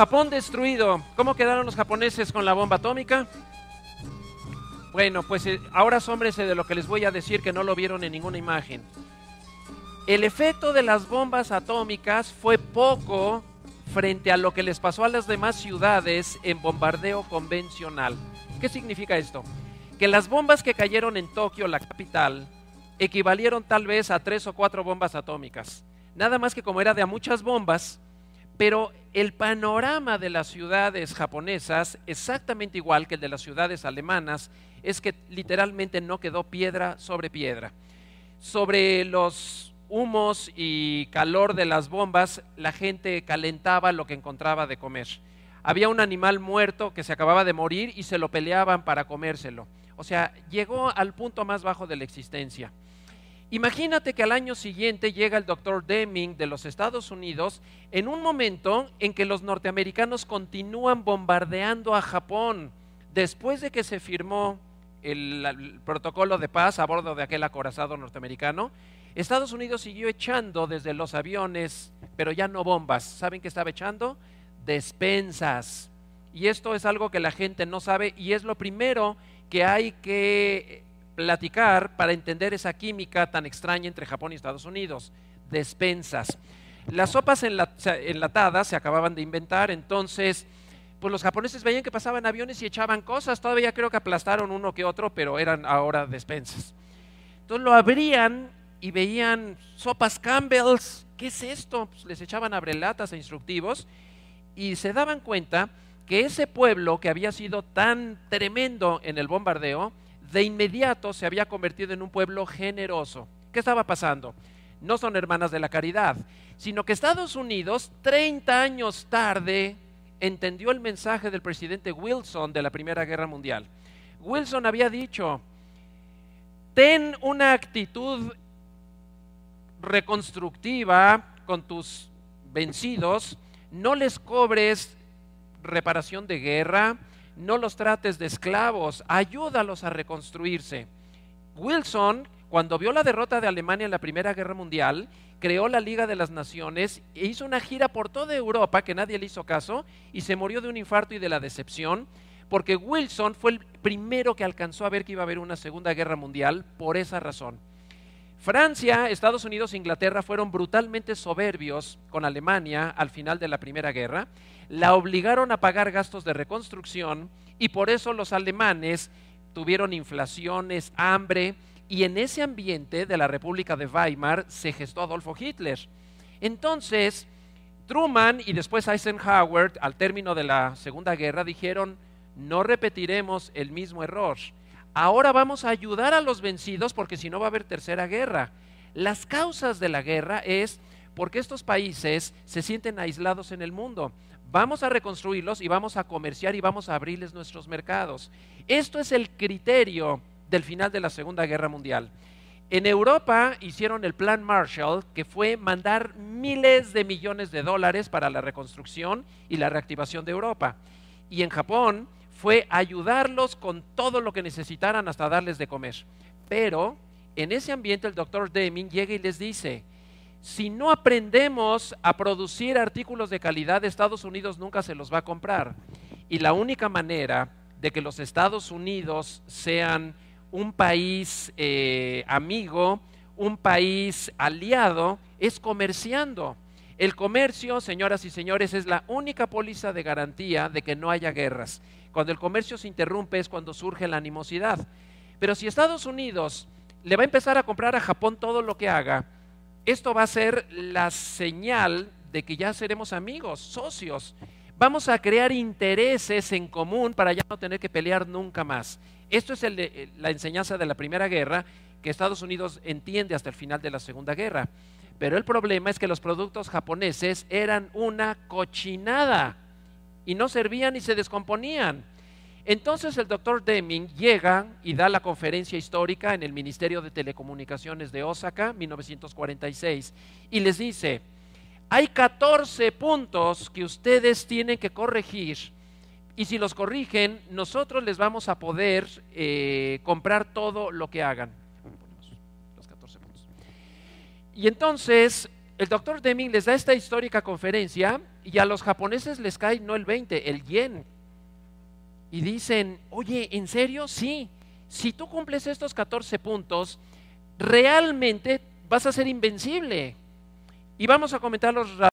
Japón destruido. ¿Cómo quedaron los japoneses con la bomba atómica? Bueno, pues eh, ahora sombrense eh, de lo que les voy a decir que no lo vieron en ninguna imagen. El efecto de las bombas atómicas fue poco frente a lo que les pasó a las demás ciudades en bombardeo convencional. ¿Qué significa esto? Que las bombas que cayeron en Tokio, la capital, equivalieron tal vez a tres o cuatro bombas atómicas. Nada más que como era de a muchas bombas, pero el panorama de las ciudades japonesas, exactamente igual que el de las ciudades alemanas, es que literalmente no quedó piedra sobre piedra. Sobre los humos y calor de las bombas, la gente calentaba lo que encontraba de comer. Había un animal muerto que se acababa de morir y se lo peleaban para comérselo. O sea, llegó al punto más bajo de la existencia. Imagínate que al año siguiente llega el doctor Deming de los Estados Unidos en un momento en que los norteamericanos continúan bombardeando a Japón después de que se firmó el, protocolo de paz a bordo de aquel acorazado norteamericano. Estados Unidos siguió echando desde los aviones, pero ya no bombas. ¿Saben qué estaba echando? Despensas. Y esto es algo que la gente no sabe y es lo primero que hay que platicar para entender esa química tan extraña entre Japón y Estados Unidos, despensas. Las sopas enlatadas se acababan de inventar, entonces pues los japoneses veían que pasaban aviones y echaban cosas, todavía creo que aplastaron uno que otro, pero eran ahora despensas. Entonces lo abrían y veían sopas Campbell's, ¿qué es esto? Pues les echaban abrelatas e instructivos y se daban cuenta que ese pueblo que había sido tan tremendo en el bombardeo de inmediato se había convertido en un pueblo generoso. ¿Qué estaba pasando? No son hermanas de la caridad, sino que Estados Unidos, 30 años tarde, entendió el mensaje del presidente Wilson de la Primera Guerra Mundial. Wilson había dicho, ten una actitud reconstructiva con tus vencidos, no les cobres reparación de guerra, no los trates de esclavos, ayúdalos a reconstruirse. Wilson, cuando vio la derrota de Alemania en la Primera Guerra Mundial, creó la Liga de las Naciones e hizo una gira por toda Europa que nadie le hizo caso y se murió de un infarto y de la decepción, porque Wilson fue el primero que alcanzó a ver que iba a haber una Segunda Guerra Mundial por esa razón. Francia, Estados Unidos e Inglaterra fueron brutalmente soberbios con Alemania al final de la Primera Guerra, la obligaron a pagar gastos de reconstrucción y por eso los alemanes tuvieron inflaciones, hambre, y en ese ambiente de la República de Weimar se gestó Adolfo Hitler. Entonces, Truman y después Eisenhower, al término de la Segunda Guerra, dijeron, no repetiremos el mismo error. Ahora vamos a ayudar a los vencidos porque si no va a haber tercera guerra. Las causas de la guerra es porque estos países se sienten aislados en el mundo. Vamos a reconstruirlos y vamos a comerciar y vamos a abrirles nuestros mercados. Esto es el criterio del final de la Segunda Guerra Mundial. En Europa hicieron el plan Marshall, que fue mandar miles de millones de dólares para la reconstrucción y la reactivación de Europa. Y en Japón fue ayudarlos con todo lo que necesitaran hasta darles de comer. Pero en ese ambiente el doctor Deming llega y les dice, si no aprendemos a producir artículos de calidad, Estados Unidos nunca se los va a comprar. Y la única manera de que los Estados Unidos sean un país eh, amigo, un país aliado, es comerciando. El comercio, señoras y señores, es la única póliza de garantía de que no haya guerras. Cuando el comercio se interrumpe es cuando surge la animosidad. Pero si Estados Unidos le va a empezar a comprar a Japón todo lo que haga, esto va a ser la señal de que ya seremos amigos, socios. Vamos a crear intereses en común para ya no tener que pelear nunca más. Esto es el de, eh, la enseñanza de la Primera Guerra que Estados Unidos entiende hasta el final de la Segunda Guerra. Pero el problema es que los productos japoneses eran una cochinada y no servían y se descomponían. Entonces el doctor Deming llega y da la conferencia histórica en el Ministerio de Telecomunicaciones de Osaka, 1946, y les dice, hay 14 puntos que ustedes tienen que corregir, y si los corrigen, nosotros les vamos a poder eh, comprar todo lo que hagan. Y entonces el doctor Deming les da esta histórica conferencia y a los japoneses les cae no el 20, el yen. Y dicen, oye, ¿en serio? Sí, si tú cumples estos 14 puntos, realmente vas a ser invencible. Y vamos a comentar los